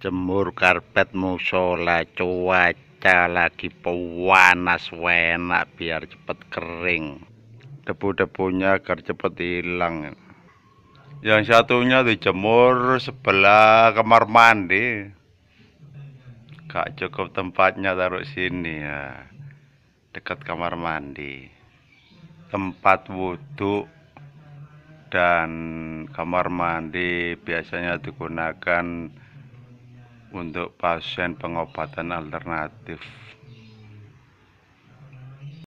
jemur karpet musola cuaca lagi panas enak biar cepet kering debu-debunya agar cepet hilang yang satunya dijemur sebelah kamar mandi gak cukup tempatnya taruh sini ya dekat kamar mandi tempat wudhu dan kamar mandi biasanya digunakan untuk pasien pengobatan alternatif